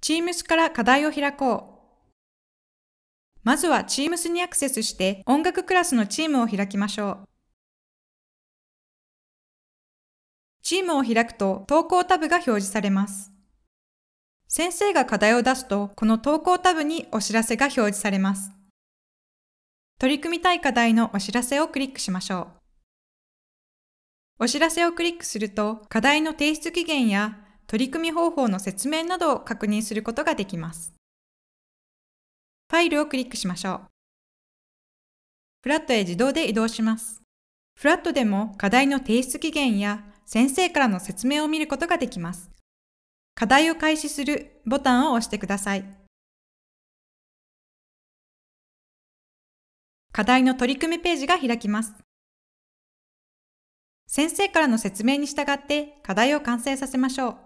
Teams から課題を開こう。まずは Teams にアクセスして音楽クラスのチームを開きましょう。チームを開くと投稿タブが表示されます。先生が課題を出すと、この投稿タブにお知らせが表示されます。取り組みたい課題のお知らせをクリックしましょう。お知らせをクリックすると、課題の提出期限や取り組み方法の説明などを確認することができます。ファイルをクリックしましょう。フラットへ自動で移動します。フラットでも課題の提出期限や先生からの説明を見ることができます。課題を開始するボタンを押してください。課題の取り組みページが開きます。先生からの説明に従って課題を完成させましょう。